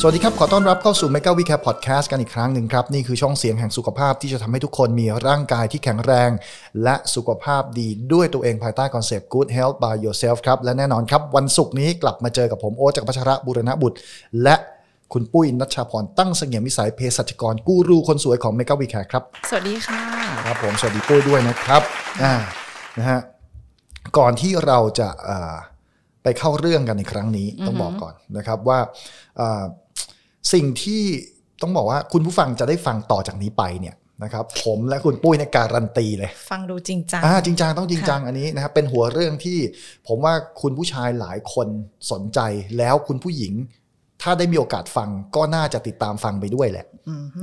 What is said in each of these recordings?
สวัสดีครับ ขอต้อนรับเข้าสู่ Mega w e c a r Podcast กันอีกครั้งหนึ่งครับ นี่คือช่องเสียงแห่งสุขภาพที่จะทำให้ทุกคนมีร่างกายที่แข็งแรงและสุขภาพดีด้วยตัวเองภายใต้คอนเซปต์ Good Health by Yourself ครับ และแน่นอนครับ วันศุกร์นี้กลับมาเจอกับผมโอ๊ตจากพัชระบุรณบุตร และคุณปุ้ยนัชชาพรตั้งเสงี่ยมวิสัยเภสัชกร กูรูคนสวยของ Mega w e c a ครับสวัสดีค่ะครับผมสวัสดีปุ้ยด้วยนะครับอ่านะฮะก่อนที่เราจะไปเข้าเรื่องกันในครั้งนี้ต้องบอกก่อนนะครับว่าสิ่งที่ต้องบอกว่าคุณผู้ฟังจะได้ฟังต่อจากนี้ไปเนี่ยนะครับ ผมและคุณปุ้ยในการันตีเลย ฟังดูจริงจังอ่าจริงจังต้องจริงจังอันนี้นะครับเป็นหัวเรื่องที่ผมว่าคุณผู้ชายหลายคนสนใจ แล้วคุณผู้หญิง ถ้าได้มีโอกาสฟังก็น่าจะติดตามฟังไปด้วยแหละ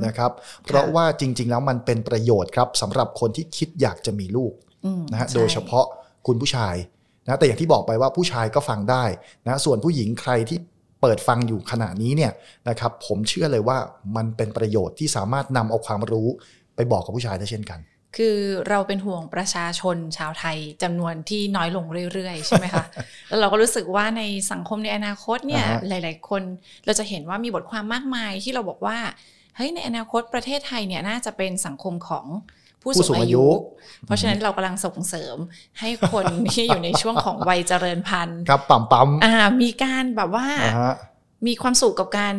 นะครับ เพราะว่าจริง ๆ แล้วมันเป็นประโยชน์ครับสำหรับคนที่คิดอยากจะมีลูกนะฮะโดยเฉพาะคุณผู้ชายนะแต่อย่างที่บอกไปว่าผู้ชายก็ฟังได้นะส่วนผู้หญิงใครที่เปิดฟังอยู่ขณะนี้เนี่ยนะครับผมเชื่อเลยว่ามันเป็นประโยชน์ที่สามารถนำเอาความรู้ไปบอกกับผู้ชายได้เช่นกัน คือเราเป็นห่วงประชาชนชาวไทยจำนวนที่น้อยลงเรื่อยๆ ใช่ไหมคะแล้วเราก็รู้สึกว่าในสังคมในอนาคตเนี่ยหลาย ๆ คนเราจะเห็นว่ามีบทความมากมายที่เราบอกว่าเฮ้ยในอนาคตประเทศไทยเนี่ยน่าจะเป็นสังคมของผู้สูงอายุเพราะฉะนั้นเรากำลังส่งเสริมให้คนที่อยู่ในช่วงของวัยเจริญพันธุ์ครับปั๊มปั๊มมีการแบบว่า มีความสุขกับการ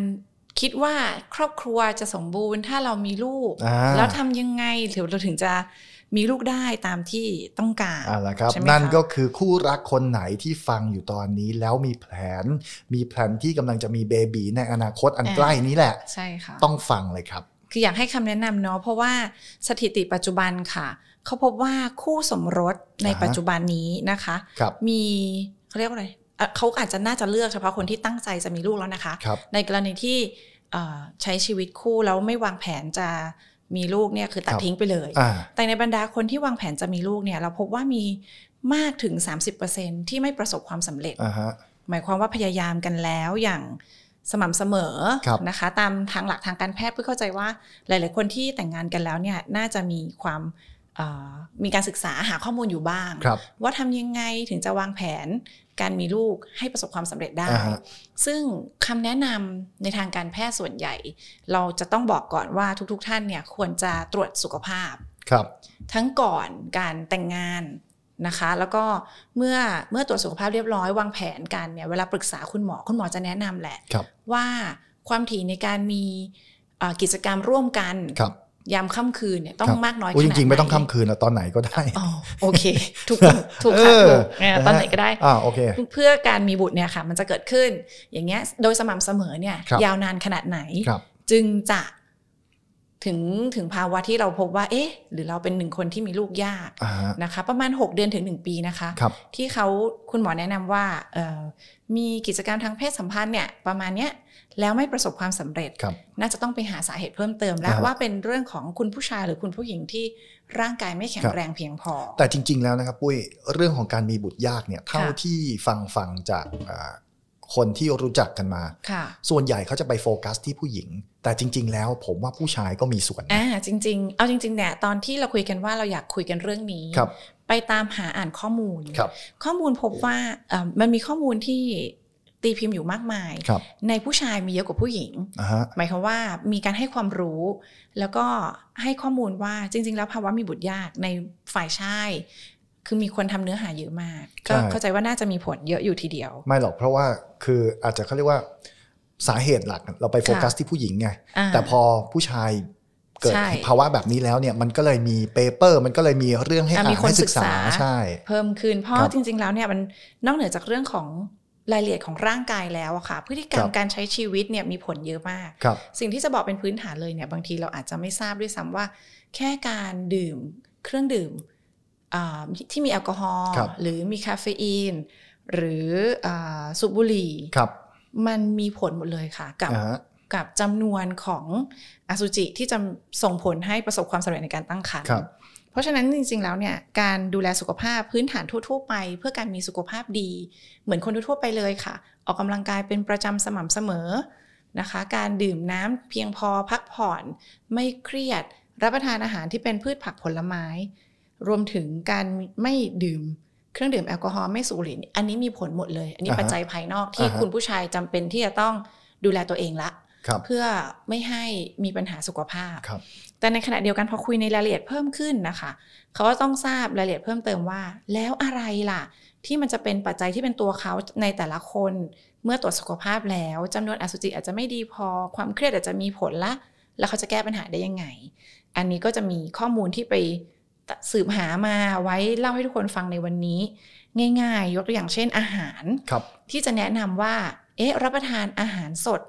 คิดว่าครอบครัวจะสมบูรณ์ ถ้าเรามีลูก แล้วทำยังไงถึงเราถึงจะมีลูกได้ตามที่ต้องการอ่าละครับนั่นก็คือคู่รักคนไหนที่ฟังอยู่ตอนนี้แล้วมีแผนมีแผนที่กำลังจะมีเบบีในอนาคตอันใกล้นี้แหละ ใช่ค่ะต้องฟังเลยครับืออยากให้คำแนะนำเนาะเพราะว่าสถิติปัจจุบันค่ะ เขาพบว่าคู่สมรสในปัจจุบันนี้นะคะคมีเขาเรียกว่าอะไรเขาอาจจะน่าจะเลือกเฉพาะคนที่ตั้งใจจะมีลูกแล้วนะคะคในกรณีที่ใช้ชีวิตคู่แล้วไม่วางแผนจะมีลูกเนี่ยคือตัดทิ้งไปเลย แต่ในบรรดาคนที่วางแผนจะมีลูกเนี่ยเราพบว่ามีมากถึง30%ที่ไม่ประสบความสำเร็จ หมายความว่าพยายามกันแล้วอย่างสม่ำเสมอนะคะตามทางหลักทางการแพทย์เพื่อเข้าใจว่าหลาย ๆ คนที่แต่งงานกันแล้วเนี่ยน่าจะมีความมีการศึกษาหาข้อมูลอยู่บ้าง ว่าทำยังไงถึงจะวางแผนการมีลูกให้ประสบความสำเร็จได้ ซึ่งคำแนะนำในทางการแพทย์ส่วนใหญ่ เราจะต้องบอกก่อนว่าทุกๆท่านเนี่ยควรจะตรวจสุขภาพทั้งก่อนการแต่งงานนะคะแล้วก็เมื่อเมื่อตรวจสุขภาพเรียบร้อยวางแผนกันเนี่ยเวลาปรึกษาคุณหมอ คุณหมอจะแนะนำแหละว่าความถี่ในการมีกิจกรรมร่วมกันยามค่ำคืนเนี่ยต้องมากน้อยขนาดไหนจริงๆไม่ต้องค่ำคืนะตอนไหนก็ได้โอเคถูกถูกค่ะถตอนไหนก็ได้โอเคเพื่อการมีบุตรเนี่ยค่ะมันจะเกิดขึ้นอย่างเงี้ยโดยสม่ำเสมอเนี่ยยาวนานขนาดไหนจึงจะถึงถึงภาวะที่เราพบว่า เอ๊ะ หรือเราเป็นหนึ่งคนที่มีลูกยากนะคะประมาณ 6 เดือนถึง 1 ปีนะคะคที่เขาคุณหมอแนะนำว่ามีกิจกรรมทางเพศสัมพันธ์เนี่ย ประมาณเนี้ยแล้วไม่ประสบความสำเร็จรน่าจะต้องไปหาสาเหตุเพิ่มเติมแล้วว่าเป็นเรื่องของคุณผู้ชาย หรือคุณผู้หญิงที่ร่างกายไม่แข็งแรงเพียงพอ แต่จริง ๆแล้วนะครับปุ้ยเรื่องของการมีบุตรยากเนี่ยเท่าที่ฟังฟังจากคนที่รู้จักกันมา ส่วนใหญ่เขาจะไปโฟกัสที่ผู้หญิง แต่จริง ๆ แล้วผมว่าผู้ชายก็มีส่วนอ่าจริงๆ เอาจริงๆเนี่ยตอนที่เราคุยกันว่าเราอยากคุยกันเรื่องนี้ ไปตามหาอ่านข้อมูล ข้อมูลพบว่ามันมีข้อมูลที่ตีพิมพ์อยู่มากมาย ในผู้ชายมีเยอะกว่าผู้หญิง หมายความว่ามีการให้ความรู้ แล้วก็ให้ข้อมูลว่าจริง ๆ แล้วภาวะมีบุตรยากในฝ่ายชายคือมีคนทำเนื้อหาเยอะมาก ก็เข้าใจว่าน่าจะมีผลเยอะอยู่ทีเดียว ไม่หรอกเพราะว่าคืออาจจะเขาเรียกว่าสาเหตุหลักเราไปโฟกัสที่ผู้หญิงไง แต่พอผู้ชายเกิดภาวะแบบนี้แล้วเนี่ยมันก็เลยมีเปเปอร์ มันก็เลยมีเรื่องให้อ่านให้ศึกษาใช่ เพิ่มขึ้นเพราะจริง ๆแล้วเนี่ยมันนอกเหนือจากเรื่องของรายละเอียดของร่างกายแล้วอะค่ะพฤติกรรมการใช้ชีวิตเนี่ยมีผลเยอะมากสิ่งที่จะบอกเป็นพื้นฐานเลยเนี่ยบางทีเราอาจจะไม่ทราบด้วยซ้ำว่าแค่การดื่มเครื่องดื่มที่มีแอลกอฮอล์หรือมีคาเฟอีน หรืออสูบบุหรี่มันมีผลหมดเลยค่ะกับกับจำนวนของอสุจิที่จะส่งผลให้ประสบความสำเร็จในการตั้งครรภ์เพราะฉะนั้นจริงๆแล้วเนี่ย การดูแลสุขภาพพื้นฐานทั่วๆไป เพื่อการมีสุขภาพดีเหมือนคนทั่วๆไปเลยค่ะ ออกกำลังกายเป็นประจำสม่ำเสมอนะคะ การดื่มน้ำเพียงพอพักผ่อนไม่เครียดรับประทานอาหารที่เป็นพืชผักผลไม้รวมถึงการไม่ดื่มเครื่องดื่มแอลกอฮอล์ไม่สูบหรี่อันนี้มีผลหมดเลย อันนี้ปัจจัยภายนอกที่คุณผู้ชายจำเป็นที่จะต้องดูแลตัวเองละเพื่อไม่ให้มีปัญหาสุขภาพแต่ในขณะเดียวกันพอคุยในรายละเอียดเพิ่มขึ้นนะคะ เขาก็ต้องทราบรายละเอียดเพิ่มเติมว่า แล้วอะไรล่ะ ที่มันจะเป็นปัจจัยที่เป็นตัวเขาในแต่ละคนเมื่อตรวจสุขภาพแล้ว จำนวนอสุจิอาจจะไม่ดีพอความเครียดอาจจะมีผลละ แล้วเขาจะแก้ปัญหาได้ยังไง อันนี้ก็จะมีข้อมูลที่ไปสืบหามาไว้เล่าให้ทุกคนฟังในวันนี้ ง่ายๆยกตัวอย่างเช่นอาหารรที่จะแนะนำว่า เอ๊ะรับประทานอาหารสด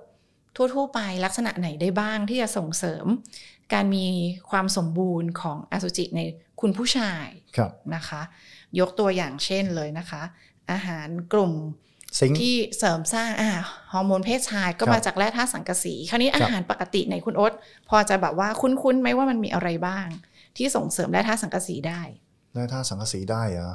ทั่วๆไปลักษณะไหนได้บ้างที่จะส่งเสริม การมีความสมบูรณ์ของอสุจิในคุณผู้ชายนะคะ ยกตัวอย่างเช่นเลยนะคะ อาหารกลุ่มที่เสริมสร้างอฮอร์โมนเพศชาย ก็มาจากแร่ธาตุสังกะสีคราวนี้อาหารปกติในคุณโอ๊ตพอจะแบบว่าคุ้นๆไหมว่ามันมีอะไรบ้างที่ส่งเสริมและท่าสังกสีได้ได้ท่าสังกสีได้อะ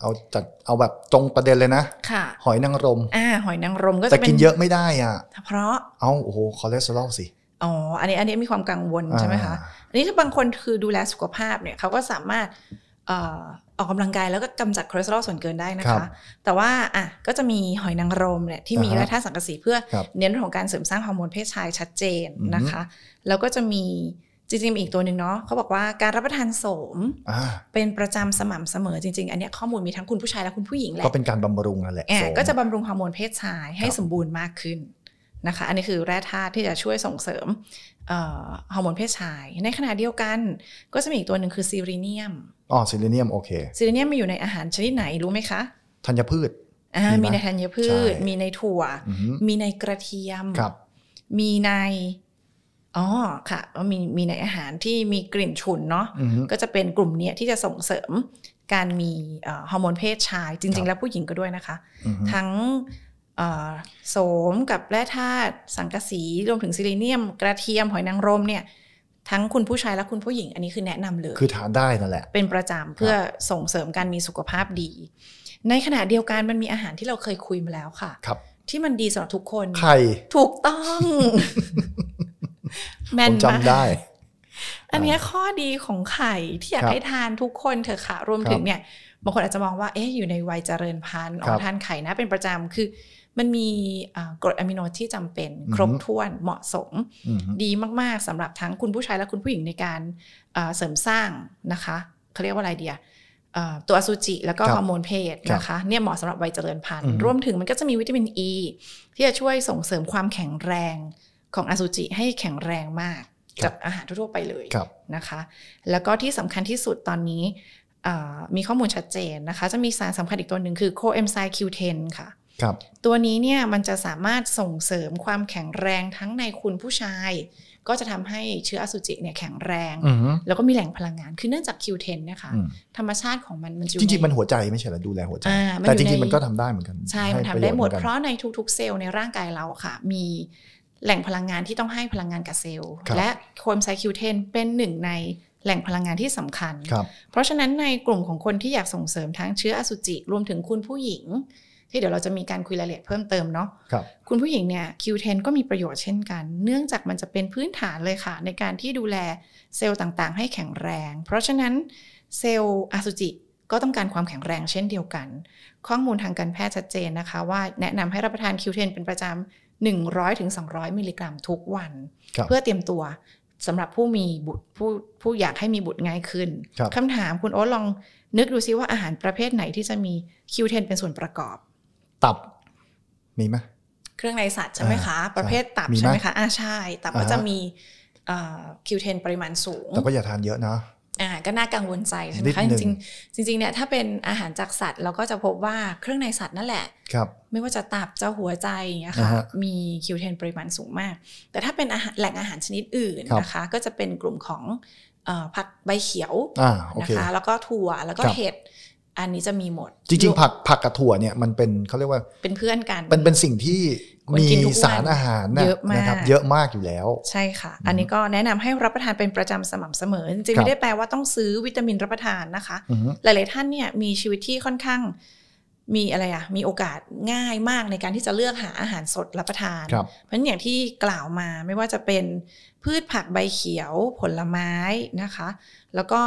เอาจัดเอาแบบตรงประเด็นเลยนะ ค่ะ หอยนางรมอ่า หอยนางรมก็จะแต่กินเยอะไม่ได้อ่ะเพราะ เอาโอ้โหคอเลสเตอรอลสิ อ๋ออันนี้อันนี้มีความกังวลใช่ไหมคะ อันนี้ถ้าบางคนคือดูแลสุขภาพเนี่ยเขาก็สามารถออกกำลังกาย แล้วก็กำจัดคอเลสเตอรอลส่วนเกินได้นะคะ แต่ว่าอ่ะก็จะมีหอยนางรมเนี่ยที่มีแร่ธาตุสังกะสีเพื่อ เน้นของการเสริมสร้างฮอร์โมนเพศชายชัดเจนนะคะ แล้วก็จะมีจริงๆอีกตัวหนึ่งเนาะเขาบอกว่าการรับประทานโสมเป็นประจำสม่ำเสมอจริงๆอันนี้ข้อมูลมีทั้งคุณผู้ชายและคุณผู้หญิงแหละก็เป็นการบำรุงนั่นแหละก็จะบำรุงฮอร์โมนเพศชาย ให้สมบูรณ์มากขึ้นนะคะ อันนี้คือแร่ธาตุที่จะช่วยส่งเสริมฮอร์โมนเพศชาย ในขณะเดียวกันก็จะมีอีกตัวหนึ่งคือซีริเนียมอ๋อซีริเนียมโอเคซีริเนียมมีอยู่ในอาหารชนิดไหนรู้ไหมคะธัญพืชมีในธัญพืชมีในถั่วมีในกระเทียมมีในอ๋อ ค่ะก็มีมีในอาหารที่มีกลิ่นฉุนเนาะก็จะเป็นกลุ่มเนี้ยที่จะส่งเสริมการมีฮอร์โมนเพศชายจริง ๆ แล้วผู้หญิงก็ด้วยนะคะ ทั้งโสมกับแร่ธาตุสังกะสีรวมถึงซิลิเนียมกระเทียมหอยนางรมเนี่ย ทั้งคุณผู้ชายและคุณผู้หญิง อันนี้คือแนะนำเลยคือทานได้นั่นแหละ เป็นประจำเพื่อส่งเสริมการมีสุขภาพดี ในขณะเดียวกันมันมีอาหารที่เราเคยคุยมาแล้วค่ะครับที่มันดีสำหรับทุกคนไข่ถูกต้องผมจำได้ อันนี้ข้อดีของไข่ที่อยากให้ทานทุกคนเถอะค่ะ รวมถึงเนี่ยบางคนอาจจะมองว่าเอ๊ะอยู่ในวัยเจริญพันธุ์ออกทานไข่นะเป็นประจำคือมันมีกรดอะมิโนที่จำเป็นครบถ้วนเหมาะสม ดีมากๆ สำหรับทั้งคุณผู้ชายและคุณผู้หญิงในการเสริมสร้างนะคะเขาเรียกว่าอะไรเดียตัวอสุจิแล้วก็ฮอร์โมนเพศนะคะ เนี่ยเหมาะสำหรับวัยเจริญพันธุ์รวมถึงมันก็จะมีวิตามินอ e, ีที่จะช่วยส่งเสริมความแข็งแรงของอสุจิให้แข็งแรงมากจากอาหารทั่วไปเลยนะคะ แล้วก็ที่สำคัญที่สุดตอนนี้ มีข้อมูลชัดเจนนะคะจะมีสารสำคัญอีกตัวหนึ่งคือโคเอนไซม์ Q10 ค่ะตัวนี้เนี่ยมันจะสามารถส่งเสริมความแข็งแรงทั้งในคุณผู้ชาย ก็จะทำให้เชื้ออสุจิเนี่ยแข็งแรง แล้วก็มีแหล่งพลังงานคือเนื่องจาก Q10 นะคะธรรมชาติของมันมันจริงๆมันหัวใจไม่ใช่หรอดูแลหัวใจ แต่จริงงมันก็ทำได้เหมือนกันใช่มันทำได้หมดเพราะในทุกๆ เซลล์ในร่างกายเราค่ะ มีแหล่งพลังงานที่ต้องให้พลังงานกับเซลล์และโคมไซคิวเทนเป็นหนึ่ง ในแหล่งพลังงานที่สำคัญคเพราะฉะนั้นในกลุ่มของคนที่อยากส่งเสริมทั้งเชื้ออสุจิ รวมถึงคุณผู้หญิงที่เดี๋ยวเราจะมีการคุยรายละเอียดเพิ่มเติมเนาะคคุณผู้หญิงเนี่ยคิวเทนก็มีประโยชน์เช่นกัน เนื่องจากมันจะเป็นพื้นฐานเลยค่ะ ในการที่ดูแลเซลล์ต่าง ๆ ให้แข็งแรง เพราะฉะนั้นเซลล์อสุจิก็ต้องการความแข็งแรงเช่นเดียวกัน ข้อมูลทางการแพทย์ชัดเจนนะคะ ว่าแนะนำให้รับประทานคิวเทนเป็นประจำ100-200 มิลลิกรัมทุกวัน เพื่อเตรียมตัวสำหรับผู้มีบุตรผู้ผู้อยากให้มีบุตรง่ายขึ้นคคำถามคุณโอ๊ตลองนึกดูซิว่าอาหารประเภทไหนที่จะมีคิวเทนเป็นส่วนประกอบ ตับมีไหมเครื่องในสัตว์ใช่ไหมคะ ประเภทตับใช่ไหมคะ อ่าใช่ตับก็จะมีคิวเทนปริมาณสูง แต่ก็อย่าทานเยอะนะอ่าก็น่ากังวลใจใช่ไหมคะจริงจริงเนี่ยถ้าเป็นอาหารจากสัตว์ เราก็จะพบว่าเครื่องในสัตว์นั่นแหละครับไม่ว่าจะตับจะหัวใจอย่างเงี้ยค่ะมีคิวเทนปริมาณสูงมาก แต่ถ้าเป็นแหล่งอาหารชนิดอื่นนะคะ ก็จะเป็นกลุ่มของผักใบเขียวนะคะแล้วก็ถั่วแล้วก็เห็ดอันนี้จะมีหมดจริง ๆผักผักกับถั่วเนี่ยมันเป็นเขาเรียกว่า เป็นเพื่อนกันเป็นเป็นสิ่งที่มีสารอาหารเยอะมากเยอะมากอยู่แล้ว ใช่ค่ะ อันนี้ก็แนะนำให้รับประทานเป็นประจำสม่ำเสมอจริงไม่ได้แปลว่าต้องซื้อวิตามินรับประทานนะคะ หลายๆท่านเนี่ยมีชีวิตที่ค่อนข้างมีอะไรอะมีโอกาสง่ายมากในการที่จะเลือกหาอาหารสดรับประทานเพราะฉะนั้นอย่างที่กล่าวมาไม่ว่าจะเป็นพืชผักใบเขียวผลไม้นะคะ แล้วก็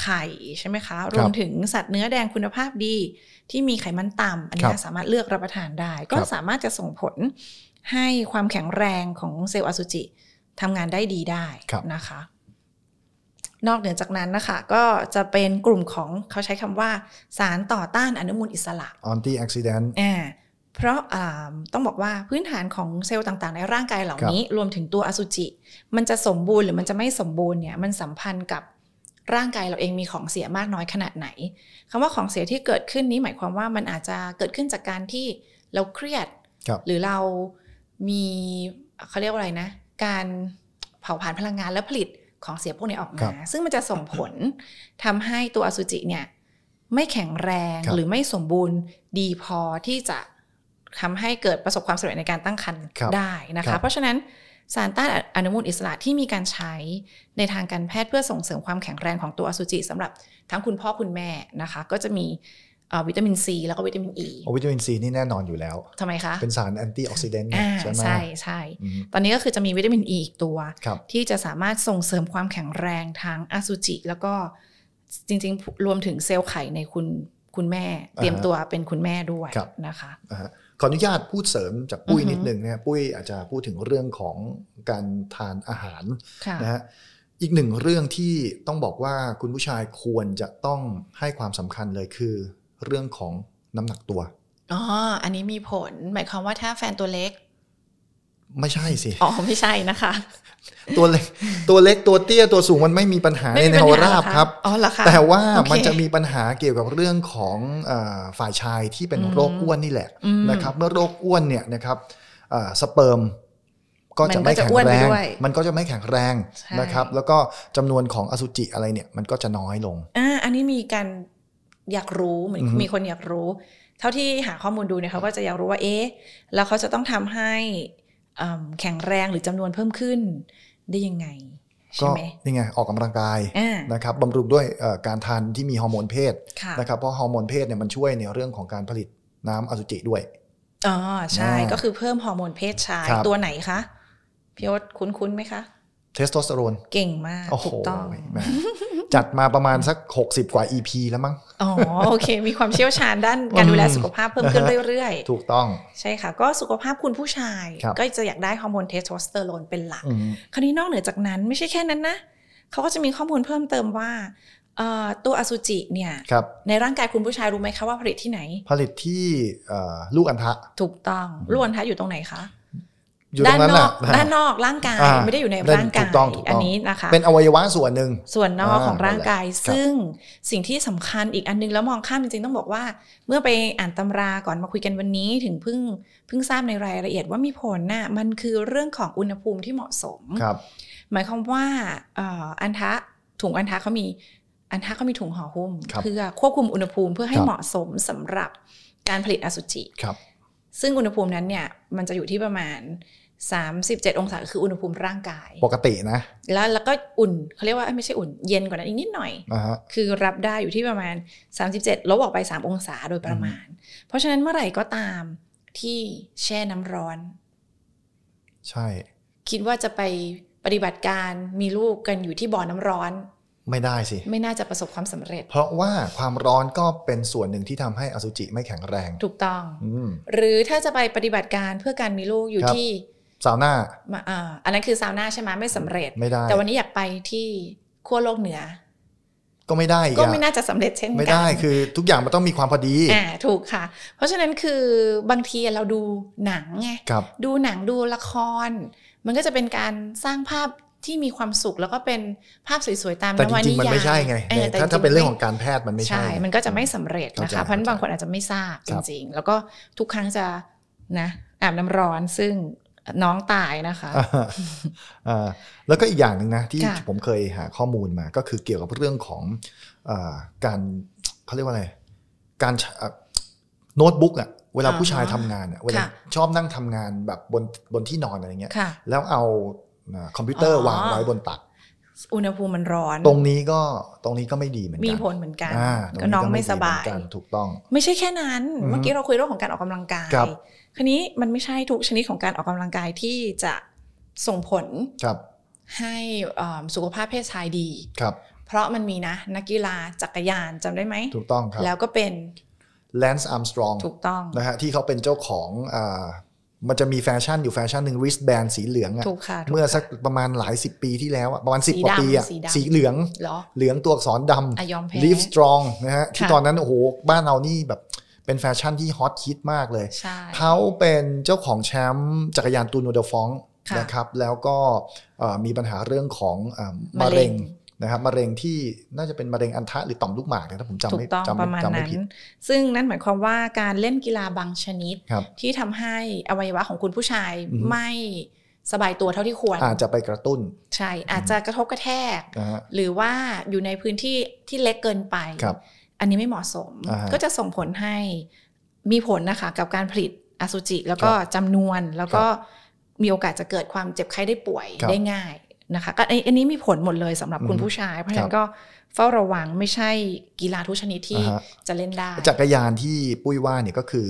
ไข่ ใช่ไหมคะ รวมถึงสัตว์เนื้อแดงคุณภาพดีที่มีไขมันต่ำอันนี้สามารถเลือกรับประทานได้ ก็สามารถจะส่งผลให้ความแข็งแรงของเซลล์อสุจิทำงานได้ดีได้นะคะ นอกเหนือจากนั้นนะคะก็จะเป็นกลุ่มของเขาใช้คำว่า สารต่อต้านอนุมูลอิสระ anti oxidant อ่าเพราะต้องบอกว่าพื้นฐานของเซลล์ต่างๆในร่างกายเหล่านี้ รวมถึงตัวอสุจิ มันจะสมบูรณ์หรือมันจะไม่สมบูรณ์เนี่ยมันสัมพันธ์กับร่างกายเราเองมีของเสียมากน้อยขนาดไหน คำว่าของเสียที่เกิดขึ้นนี้ หมายความว่ามันอาจจะเกิดขึ้นจากการที่เราเครียดรหรือเรามีเขาเรียกว่าอะไรนะ การเผาผลาญพลังงานและผลิตของเสียพวกนี้ออกมา ซึ่งมันจะส่งผลทำให้ตัวอสุจิเนี่ยไม่แข็งแรงรหรือไม่สมบูรณ์ดีพอที่จะทำให้เกิดประสบความสำเร็จในการตั้งครรภ์ได้นะคะ เพราะฉะนั้นสารต้านอนุมูลอิสระที่มีการใช้ในทางการแพทย์เพื่อส่งเสริมความแข็งแรงของตัวอสุจิสำหรับทั้งคุณพ่อคุณแม่นะคะ ก็จะมีวิตามินซีแล้วก็วิตามินอีวิตามินซีนี่แน่นอนอยู่แล้วทำไมคะเป็นสารแอนตี้ออกซิเดนต์ใช่ไหมใช่ใช่ ตอนนี้ก็คือจะมีวิตามินอีอีกตัว ที่จะสามารถส่งเสริมความแข็งแรงทางอสุจิ แล้วก็จริงๆ รวมถึงเซลล์ไข่ในคุณคุณแม่เตรียมตัวเป็นคุณแม่ด้วยนะคะขออนุญาตพูดเสริมจากปุ้ยนิดนึงนะปุ้ยอาจจะพูดถึงเรื่องของการทานอาหารนะฮะอีกหนึ่งเรื่องที่ต้องบอกว่าคุณผู้ชายควรจะต้องให้ความสำคัญเลยคือเรื่องของน้ำหนักตัวอ๋ออันนี้มีผลหมายความว่าถ้าแฟนตัวเล็กไม่ใช่สิ อ๋อไม่ใช่นะคะ ตัวเล็กตัวเล็กตัวเตี้ยตัวสูงมันไม่มีปัญหาในแนวราบครับอ๋อเหรอคะแต่ว่ามันจะมีปัญหาเกี่ยวกับเรื่องของฝ่ายชายที่เป็นโรคอ้วนนี่แหละ นะครับ เมื่อโรคอ้วนเนี่ยนะครับสเปิร์มก็จะไม่แข็งแรง มันก็จะไม่แข็งแรงนะครับ แล้วก็จำนวนของอสุจิอะไรเนี่ย มันก็จะน้อยลงอ่าอันนี้มีการอยากรู้เหมือนมีคนอยากรู้ เท่าที่หาข้อมูลดูเนี่ยเขาก็จะอยากรู้ว่าเอ๊ะแล้วเขาจะต้องทำให้แข็งแรงหรือจำนวนเพิ่มขึ้นได้ยังไงก็นี่ไงออกกำลังกายนะครับบำรุงด้วยการทานที่มีฮอร์โมนเพศนะครับเพราะฮอร์โมนเพศเนี่ยมันช่วยในเรื่องของการผลิตน้ำอสุจิด้วย อ๋อใช่ก็คือเพิ่มฮอร์โมนเพศชาย ตัวไหนคะพี่ยศคุ้นๆไหมคะเทสโทสเตอโรนเก่งมาก ถูกต้องจัดมาประมาณสัก 60 กว่า EP แล้วมั้งอ๋อโอเค มีความเชี่ยวชาญด้านการดูแลสุขภาพเพิ่มขึ้นเรื่อยๆ ถูกต้องใช่ค่ะ ก็สุขภาพคุณผู้ชาย ก็จะอยากได้ฮอร์โมนเทสโทสเตอโรนเป็นหลักคราวนี้นอกเหนือจากนั้นไม่ใช่แค่นั้นนะเขาก็จะมีข้อมูลเพิ่มเติมว่าตัวอสุจิเนี่ยในร่างกายคุณผู้ชายรู้ไหมคะว่าผลิตที่ไหนผลิตที่ลูกอัณฑะถูกต้องลูกอัณฑะอยู่ตรงไหนคะอยู่ด้านนอก ด้านนอกร่างกายไม่ได้อยู่ในร่างกาย อันนี้นะคะ เป็นอวัยวะส่วนหนึ่ง ส่วนนอกของร่างกาย ซึ่งสิ่งที่สำคัญอีกอันนึงแล้วมองข้ามจริงๆต้องบอกว่า เมื่อไปอ่านตำราก่อนมาคุยกันวันนี้ถึงเพิ่งเพิ่งทราบในรายละเอียดว่ามีผลน่ะมันคือเรื่องของอุณหภูมิที่เหมาะสมครับ หมายความว่าอันทะถุงอันทะเขามีอันทะเขามีถุงห่อหุ้มเพื่อควบคุมอุณหภูมิเพื่อให้เหมาะสมสำหรับการผลิตอสุจิครับ ซึ่งอุณหภูมินั้นเนี่ยมันจะอยู่ที่ประมาณ37 องศาคืออุณหภูมิร่างกาย ปกตินะ แล้วแล้วก็อุ่นเขาเรียกว่าไม่ใช่อุ่นเย็นกว่านั้นอีกนิดหน่อยอคือรับได้อยู่ที่ประมาณ 37ลบออกไป 3 องศาโดยประมาณ เพราะฉะนั้นเมื่อไหร่ก็ตามที่แช่น้ำร้อน ใช่ คิดว่าจะไปปฏิบัติการมีลูกกันอยู่ที่บ่อน้ำร้อน ไม่ได้สิ ไม่น่าจะประสบความสำเร็จ เพราะว่าความร้อนก็เป็นส่วนหนึ่งที่ทำให้อสุจิไม่แข็งแรง ถูกต้องหรือถ้าจะไปปฏิบัติการเพื่อการมีลูกอยู่ที่ซาวน่าอันนั้นคือซาวน่าใช่ไหมไม่สำเร็จไม่ได้ แต่วันนี้อยากไปที่ขั้วโลกเหนือ ก็ไม่ได้ก็ไม่น่าจะสำเร็จเช่นกัน ไม่ได้คือ ทุกอย่างมันต้องมีความพอดี อ่าถูกค่ะ เพราะฉะนั้นคือบางทีเราดูหนังไงดูหนังดูละคร มันก็จะเป็นการสร้างภาพที่มีความสุข แล้วก็เป็นภาพสวยๆตามนวนิยายแต่จริงมันไม่ใช่ไง ถ้าถ้าเป็นเรื่องของการแพทย์มันไม่ใช่มันก็จะไม่สำเร็จนะคะเพราะบางคนอาจจะไม่ทราบจริงๆแล้วก็ทุกครั้งจะนะอาบน้ำร้อนซึ่งน้องตายนะคะะแล้วก็อีกอย่างหนึ่งนะที่ผมเคยหาข้อมูลมา ก็คือเกี่ยวกับเรื่องของอการเขาเรียกว่าอะไร การโน้ตบุ๊กอะเวลาผู้ชายทำงาน่ยเวลาชอบนั่งทำงานแบบบนบนที่นอนอะไรเงี้ย แล้วเอาคอมพิวเตอร์วางไว้บนตัก อุณหภูมิมันร้อน ตรงนี้ก็ตรงนี้ก็ไม่ดีเหมือนกัน มีผลเหมือนกัน ก็น้องไม่สบายถูกต้องไม่ใช่แค่นั้น เมื่อกี้เราคุยเรื่องของการออกกำลังกายคันนี้มันไม่ใช่ทุกชนิดของการออกกำลังกายที่จะส่งผลครับให้สุขภาพเพศชายดีครับ เพราะมันมีนะ นักกีฬาจักรยานจำได้ไหมถูกต้องครับแล้วก็เป็นแลนซ์อาร์มสตรองถูกต้องนะฮะที่เขาเป็นเจ้าของอมันจะมีแฟชั่นอยู่แฟชั่นหนึ่งริสแบนสีเหลืองอะเมื่อสักประมาณหลายสิบปีที่แล้วประมาณสิบกว่าปีอะสีเหลือง เหลืองตัวอักษรดำลิฟสตรองนะฮะที่ตอนนั้นโอ้โหบ้านเรานี่แบบเป็นแฟชั่นที่ฮอตฮิตมากเลยเขาเป็นเจ้าของแชมป์จักรยานตูนนเดฟองนะครับ แล้วก็มีปัญหาเรื่องของมะเร็งนะครับมะเร็งที่น่าจะเป็นมะเร็งอันทะหรือต่อมลูกหมากนะถ้าผมจำไม่จำประมาณนั้นซึ่งนั่นหมายความว่าการเล่นกีฬาบางชนิด ที่ทำให้อวัยวะของคุณผู้ชายไม่สบายตัวเท่าที่ควร อาจจะไปกระตุ้น ใช่อาจจะกระทบกระแทกหรือว่าอยู่ในพื้นที่ที่เล็กเกินไปอันนี้ไม่เหมาะสมก็จะส่งผลให้มีผลนะคะกับการผลิตอสุจิ แล้วก็จำนวนแล้วก็มีโอกาสจะเกิดความเจ็บไข้ได้ป่วยได้ง่ายนะคะก็อันนี้มีผลหมดเลยสำหรับคุณผู้ชาย เพราะฉะนั้นก็เฝ้าระวังไม่ใช่กีฬาทุกชนิดที่จะเล่นได้ จักรยานที่ปุ้ยว่าเนี่ยก็คือ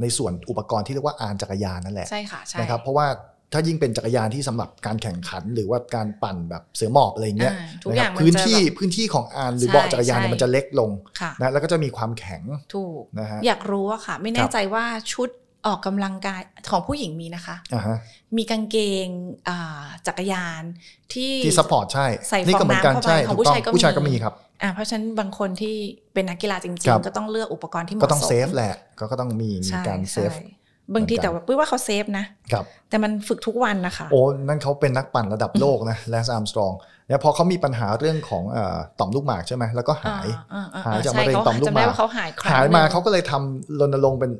ในส่วนอุปกรณ์ที่เรียกว่าอานจักรยานนั่นแหละใช่ค่ะใช่นะครับเพราะว่าถ้ายิ่งเป็นจักรยานที่สำหรับการแข่งขันหรือว่าการปั่นแบบเสือหมอบอะไรเงี้ยทุกอย่างพื้นที่พื้นที่ของอานหรือเบาะจักรยานมันจะเล็กลงนะแล้วก็จะมีความแข็งถูกนะฮะอยากรู้อะค่ะ ไม่แน่ใจว่าชุดออกกำลังกายของผู้หญิงมีนะคะมีกางเกงจักรยานที่ที่ซัพพอร์ตใช่ใส่ฟองน้ำเข้าไปของผู้ชายก็ผู้ชายก็มีครับอ่าเพราะฉะนั้นบางคนที่เป็นนักกีฬาจริงๆ ก็ต้องเลือกอุปกรณ์ที่เหมาะสมก็ต้องเซฟแหละก็ต้องมีมีการเซฟบางทีแต่ว่าปุ้ยว่าเขาเซฟนะครับแต่มันฝึกทุกวันนะคะโอ้นั่นเขาเป็นนักปั่นระดับโลกนะแลสอาร์มสตรอง แล้วพอเขามีปัญหาเรื่องของต่อมลูกหมากใช่ไหมแล้วก็หายหายจากมะเร็งต่อมลูกหมากหายหายมาเขาก็เลยทำรณรงค์เป็น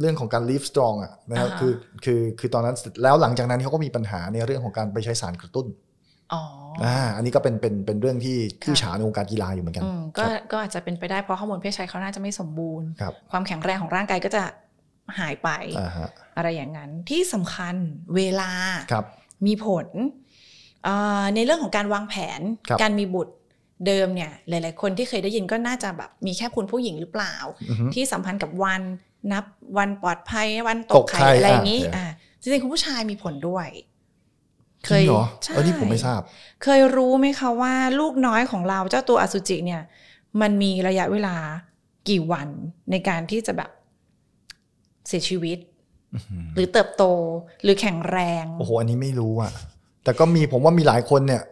เรื่องของการลีฟสตรองอ่ะนะครับคือคือคือตอนนั้นแล้วหลังจากนั้นเขาก็มีปัญหาในเรื่องของการไปใช้สารกระตุ้น อ๋ออันนี้ก็เป็นเป็นเป็นเรื่องที่ที่ฉาในวงการกีฬาอยู่เหมือนกัน ก็ก็อาจจะเป็นไปได้เพราะฮอร์โมนเพศชายเขาน่าจะไม่สมบูรณ์ ความแข็งแรงของร่างกายก็จะหายไปอะไรอย่างนั้นที่สำคัญเวลามีผล ในเรื่องของการวางแผนการมีบุตรเดิมเนี่ย หลายๆคน ที่เคยได้ยิน ก็น่าจะแบบมีแค่คุณผู้หญิงหรือเปล่าที่สัมพันธ์กับวันนับวันปลอดภัยวันตกไข่อะไรอย่างนี้อ่าจริงๆคุณผู้ชายมีผลด้วย เคยใช่ที่ผมไม่ทราบ เคยรู้ไหมคะว่า ลูกน้อยของเราเจ้าตัวอสุจิเนี่ย มันมีระยะเวลากี่วันในการที่จะแบบเสียชีวิต หรือเติบโตหรือแข็งแรงโอ้โหอันนี้ไม่รู้อะแต่ก็มีผมว่ามีหลายคนเนี่ย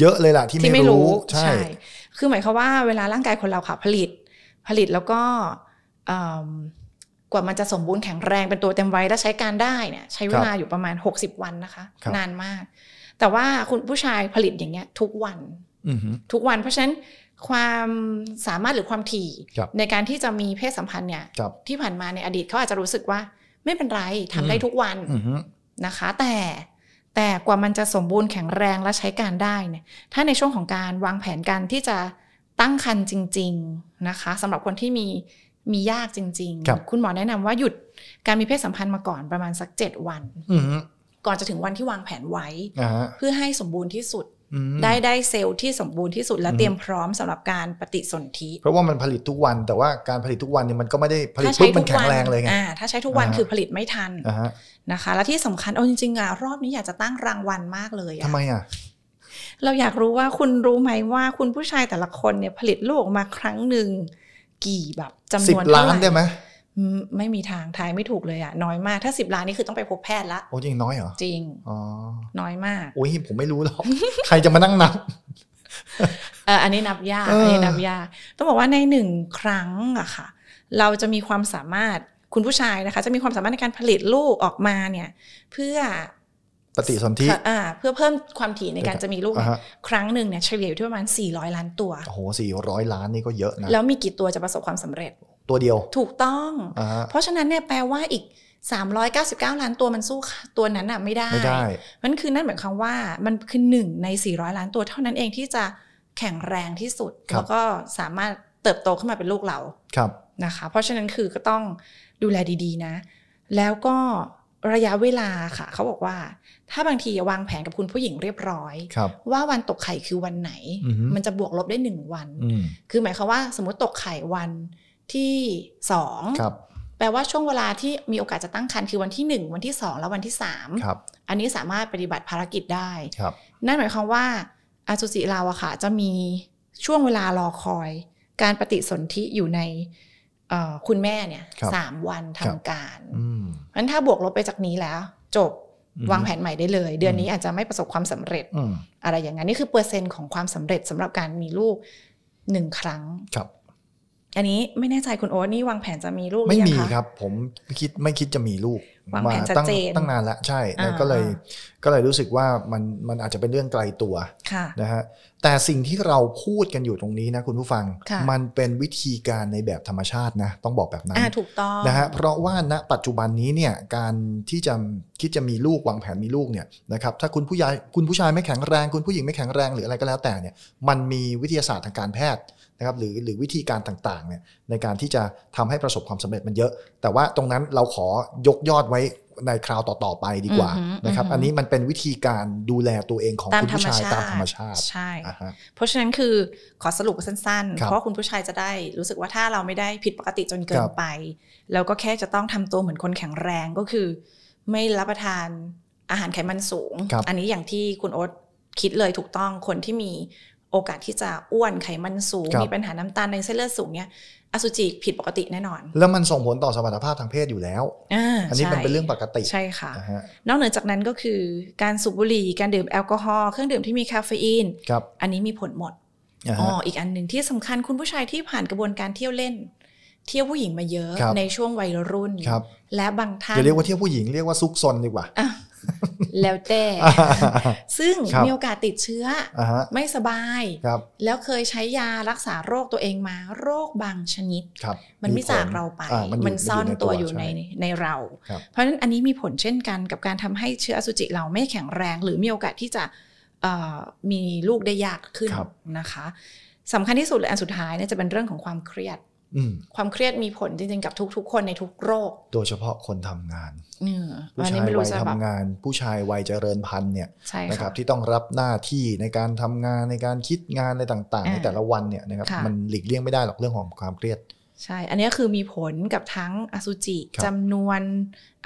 เยอะเลยล่ะที่ไม่รู้ ใช่ คือหมายความว่าเวลาร่างกายคนเราค่ะผลิต ผลิตแล้วก็กว่ามันจะสมบูรณ์แข็งแรงเป็นตัวเต็มวัยและใช้การได้เนี่ยใช้เวลาอยู่ประมาณ 60 วันนะคะนานมาก แต่ว่าคุณผู้ชายผลิตอย่างเงี้ย ทุกวันทุกวัน เพราะฉะนั้นความสามารถหรือความถี่ในการที่จะมีเพศสัมพันธ์เนี่ยที่ผ่านมาในอดีตเขาอาจจะรู้สึกว่าไม่เป็นไรทำได้ทุกวันนะคะ แต่แต่กว่ามันจะสมบูรณ์แข็งแรงและใช้การได้เนี่ยถ้าในช่วงของการวางแผนการที่จะตั้งครรภ์จริง ๆนะคะ สำหรับคนที่มีมียากจริงๆคคุณหมอแนะนำว่าหยุดการมีเพศสัมพันธ์มาก่อนประมาณสักเจ็ดวันก่อนจะถึงวันที่วางแผนไว้เพื่อให้สมบูรณ์ที่สุดได้ได้เซลล์ที่สมบูรณ์ที่สุดและเตรียมพร้อมสำหรับการปฏิสนธิเพราะว่ามันผลิตทุกวันแต่ว่าการผลิตทุกวันเนี่ยมันก็ไม่ได้ผลิตปุ๊บมันแข็งแรงเลยไงถ้าใช้ทุกวันคือผลิตไม่ทันนะคะ และที่สำคัญเอาจริงๆอ่ะรอบนี้อยากจะตั้งรางวัลมากเลยทำไมอ่ะเราอยากรู้ว่าคุณรู้ไหมว่าคุณผู้ชายแต่ละคนเนี่ยผลิตลูกออกมาครั้งหนึ่งกี่แบบจำนวนเท่าไหร่ได้ไหมไม่มีทางทายไม่ถูกเลยอะน้อยมากถ้าสิบล้านนี่คือต้องไปพบแพทย์ละโอ้จริงน้อยเหรอจริงอ๋อน้อยมากโอ้ยผมไม่รู้หรอกใครจะมานั่งนับเอออันนี้นับยากอันนี้นับยาก ต้องบอกว่าในหนึ่งครั้งอะค่ะ เราจะมีความสามารถคุณผู้ชายนะคะ จะมีความสามารถในการผลิตลูกออกมาเนี่ย เพื่อปฏิสนธิเพื่อเพิ่มความถี่ในการจะมีลูก ครั้งหนึ่งเนี่ยเฉลี่ยอยู่ที่ประมาณ400ล้านตัวโอ้โห400 ล้านนี่ก็เยอะนะแล้วมีกี่ตัวจะประสบความสำเร็จตัวเดียว ถูกต้อง เพราะฉะนั้นเนี่ยแปลว่าอีก 399 ล้านตัวมันสู้ตัวนั้นอ่ะไม่ได้ไม่ได้มันคือนั่นหมายความว่ามันคือหนึ่งใน 400 ล้านตัวเท่านั้นเองที่จะแข็งแรงที่สุด แล้วก็สามารถเติบโตขึ้นมาเป็นลูกเราครับนะคะเพราะฉะนั้นคือก็ต้องดูแลดี ๆ นะ แล้วก็ระยะเวลาค่ะเขาบอกว่าถ้าบางทีวางแผนกับคุณผู้หญิงเรียบร้อยว่าวันตกไข่คือวันไหน มันจะบวกลบได้หนึ่งวัน คือหมายความว่า สมมติตกไข่วันที่สองแปลว่าช่วงเวลาที่มีโอกาสจะตั้งครรภ์คือวันที่หนึ่งวันที่สองและวันที่สามอันนี้สามารถปฏิบัติภารกิจได้นั่นหมายความว่า อาสุสิราวะค่ะจะมีช่วงเวลารอคอย การปฏิสนธิอยู่ในคุณแม่เนี่ยสามวันทำการเพราะฉะนั้นถ้าบวกลบไปจากนี้แล้ว จบวางแผนใหม่ได้เลย เดือนนี้อาจจะไม่ประสบความสำเร็จอะไรอย่างนั้นนี่คือเปอร์เซ็นต์ของความสำเร็จสำหรับการมีลูกหนึ่งครั้งอันนี้ไม่แน่ใจคุณโอ๊ตนี่วางแผนจะมีลูกไม่มีครับ ผมไม่คิดไม่คิดจะมีลูกวางแผนชัดเจนตั้งนานแล้วใช่ก็เลยก็เลยรู้สึกว่ามันมันอาจจะเป็นเรื่องไกลตัวะนะฮะแต่สิ่งที่เราพูดกันอยู่ตรงนี้นะคุณผู้ฟัง มันเป็นวิธีการในแบบธรรมชาตินะ ต้องบอกแบบนั้นถูกต้องนะฮะเพราะว่าณปัจจุบันนี้เนี่ยการที่จะคิดจะมีลูกวางแผนมีลูกเนี่ยนะครับถ้าคุณผู้ชายคุณผู้ชายไม่แข็งแรง คุณผู้หญิงไม่แข็งแรงหรืออะไรก็แล้ว แต่เนี่ยมันมีวิทยาศาสตร์ทางการแพทย์นะครับหรือหรือวิธีการต่างๆเนี่ยในการที่จะทำให้ประสบความสำเร็จมันเยอะ แต่ว่าตรงนั้นเราขอยกยอดไว้ในคราวต่อ ๆ ไปดีกว่านะครับ อันนี้มันเป็นวิธีการดูแลตัวเองของคุณผู้ชายตามธรรมชาติใช่เพราะฉะนั้นคือขอสรุปสั้นๆ เพราะคุณผู้ชายจะได้รู้สึกว่าถ้าเราไม่ได้ผิดปกติจนเกินไปเราก็แค่จะต้องทำตัวเหมือนคนแข็งแรงก็คือ ไม่รับประทานอาหารไขมันสูง อันนี้อย่างที่คุณโอ๊ตคิดเลยถูกต้องคนที่มีโอกาสที่จะอ้วนไขมันสูง มีปัญหาน้ำตาลในเส้นเลือดสูงเนี่ยอสุจิผิดปกติแน่นอน แล้วมันส่งผลต่อสมรรถภาพทางเพศอยู่แล้วอันนี้มันเป็นเรื่องปกติใช่ค่ะนอกเหนือจากนั้นก็คือการสูบบุหรี่การดื่มแอลกอฮอล์เครื่องดื่มที่มีคาเฟอีนอันนี้มีผลหมดอ๋ออีกอันหนึ่งที่สำคัญคุณผู้ชายที่ผ่านกระบวนการเที่ยวเล่น เที่ยวผู้หญิงมาเยอะในช่วงวัยรุ่นและบางท่านจะเรียกว่าเที่ยวผู้หญิงเรียกว่าซุกซนดีกว่าแล้วแต่ ซึ่งมีโอกาสติดเชื้อไม่สบาย แล้วเคยใช้ยารักษาโรคตัวเองมาโรคบางชนิด มันไม่จากเราไปมันซ่อนตัวอยู่ในในเรา เพราะฉะนั้นอันนี้มีผลเช่นกันกับการทำให้เชื้ออสุจิเราไม่แข็งแรง หรือมีโอกาสที่จะมีลูกได้ยากขึ้นนะคะสำคัญที่สุดและอันสุดท้ายเนี่ยจะเป็นเรื่องของความเครียดความเครียดมีผลจริงๆกับทุกๆคนในทุกโรคโดยเฉพาะคนทำงานผู้ชายวัยทำงานผู้ชายวัยเจริญพันธุ์เนี่ยนะครับที่ต้องรับหน้าที่ในการทำงานในการคิดงานในต่างๆในแต่ละวันเนี่ยนะครับมันหลีกเลี่ยงไม่ได้หรอกเรื่องของความเครียด ใช่ อันนี้คือมีผลกับทั้งอสุจิจำนวน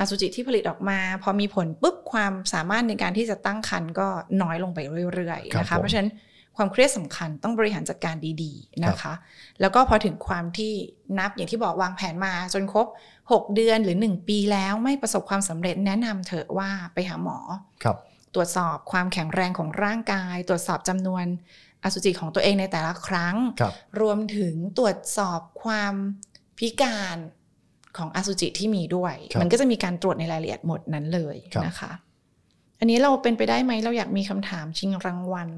อสุจิที่ผลิตออกมา พอมีผลปุ๊บความสามารถในการที่จะตั้งครรภ์ก็น้อยลงไปเรื่อยๆนะคะเพราะฉะนั้นความเครียดสำคัญต้องบริหารจัดการดีๆนะคะ แล้วก็พอถึงความที่นับอย่างที่บอกวางแผนมา จนครบ 6 เดือนหรือ 1 ปีแล้วไม่ประสบความสำเร็จแนะนำเถอะว่าไปหาหมอครับตรวจสอบความแข็งแรงของร่างกาย ตรวจสอบจำนวนอสุจิของตัวเองในแต่ละครั้งรรวมถึงตรวจสอบความพิการของอสุจิที่มีด้วย มันก็จะมีการตรวจในรายละเอียดหมดนั้นเลยนะคะ อันนี้เราเป็นไปได้ไหมเราอยากมีคำถามชิงรางวัล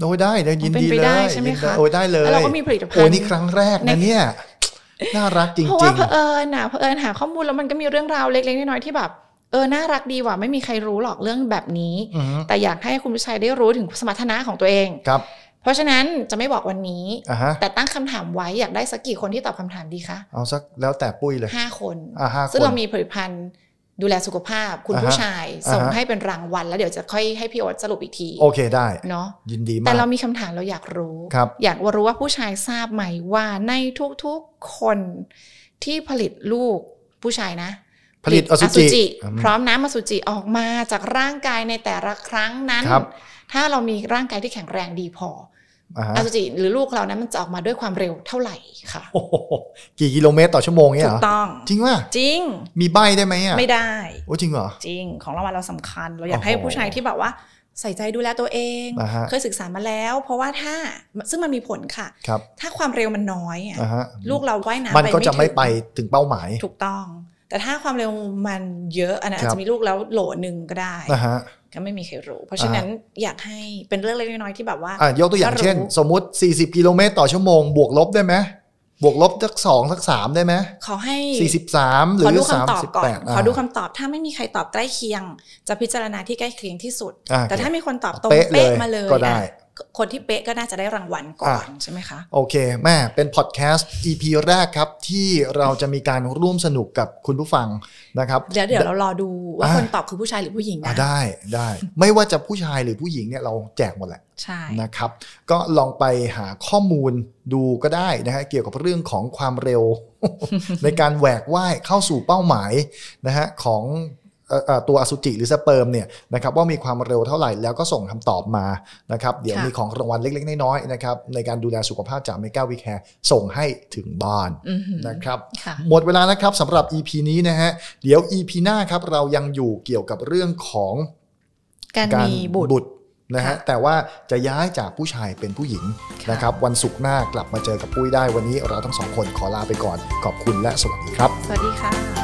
โอ้ได้เลยยินดีเลยใช่ไหมคะโอ้ได้เลยเราก็มีผลิตภัณฑ์โอ้นี่ครั้งแรกนะเนี่ย น่ารักจริงๆเพราะว่าเผอิญอ่ะเผอิญหาข้อมูลแล้วมันก็มีเรื่องราวเล็กๆน้อยๆที่แบบเออน่ารักดีว่ะไม่มีใครรู้หรอกเรื่องแบบนี้ แต่อยากให้คุณผู้ชายได้รู้ถึงสมรรถนะของตัวเองครับ เพราะฉะนั้นจะไม่บอกวันนี้ แต่ตั้งคำถามไว้อยากได้สักกี่คนที่ตอบคำถามดีคะเอาสักแล้วแต่ปุ้ยเลยห้าคนซึ่งเรามีผลิตภัณฑ์ดูแลสุขภาพคุณผู้ชายส่งให้เป็นรางวัลแล้วเดี๋ยวจะค่อยให้พี่โอ๊ตสรุปอีกที โอเคได้เนาะยินดีมาก แต่เรามีคำถามเราอยากรู้ครับอยากรู้ว่าผู้ชายทราบไหมว่าในทุกๆคนที่ผลิตลูกผู้ชายนะ ผลิตอสุจิพร้อมน้ำอสุจิออกมาจากร่างกายในแต่ละครั้งนั้น ถ้าเรามีร่างกายที่แข็งแรงดีพออสุจิหรือลูกเรานั้นมันจะออกมาด้วยความเร็วเท่าไหร่ค่ะกี่กิโลเมตรต่อชั่วโมงเนี่ยถูกต้องจริงว่าจริง มีใบได้ไหมอ่ะไม่ได้โอ้จริงเหรอ จริงของรางวัลเราสำคัญเราอยากให้ผู้ชายที่แบบว่าใส่ใจดูแลตัวเอง เคยศึกษามาแล้ว เพราะว่าถ้าซึ่งมันมีผลค่ะคถ้าความเร็วมันน้อยอลูกเราว่ายน้ำมันก็จะไม่ไปถึงเป้าหมาย ถูกต้อง แต่ถ้าความเร็วมันเยอะอันนั้นอาจจะมีลูกแล้วโหลหนึ่งก็ได้ก็ไม่มีใครรู้ เพราะฉะนั้นอยากให้เป็นเรื่องเล็กน้อยที่แบบว่ายกตัวอย่างเช่นสมมติ 40 กิโลเมตรต่อชั่วโมงบวกลบได้ไหมบวกลบสักสองสักสามได้ไหมขอให้ 43 หรือ3ามสิบแปดขอดูคำตอบถ้าไม่มีใครตอบใกล้เคียงจะพิจารณาที่ใกล้เคียงที่สุด แต่ถ้ามีคนตอบตรงเป๊ะมาเลยก็ได้คนที่เป๊ะก็น่าจะได้รางวัลก่อนใช่ไหมคะโอเคแม่เป็นพอดแคสต์ EP แรกครับที่เราจะมีการร่วมสนุกกับคุณผู้ฟังนะครับเดี๋ยวเดี๋ยวเรารอดูว่าคนตอบคือผู้ชายหรือผู้หญิงนะได้ได้ ไม่ว่าจะผู้ชายหรือผู้หญิงเนี่ยเราแจกหมดแหละ ใช่นะครับ ก็ลองไปหาข้อมูลดูก็ได้นะฮะเกี่ยวกับเรื่องของความเร็ว ในการแหวกว่ายเข้าสู่เป้าหมายนะฮะของตัวอสุจิหรือสเปิร์มเนี่ยนะครับว่ามีความเร็วเท่าไหร่ แล้วก็ส่งคำตอบมานะครับ เดี๋ยวมีของรางวัลเล็กๆ น้อยๆนะครับในการดูแลสุขภาพจากเมก้าวิแคร์ส่งให้ถึงบ้านนะครับ หมดเวลานะครับสำหรับ EP นี้นะฮะเดี๋ยว EP หน้าครับ เรายังอยู่เกี่ยวกับเรื่องของการการมีบุตรนะฮะแต่ว่าจะย้ายจากผู้ชายเป็นผู้หญิงนะครับ วันศุกร์หน้ากลับมาเจอกับปุ้ยได้วันนี้ เราทั้งสองคนขอลาไปก่อนขอบคุณและสวัสดีครับ สวัสดีค่ะ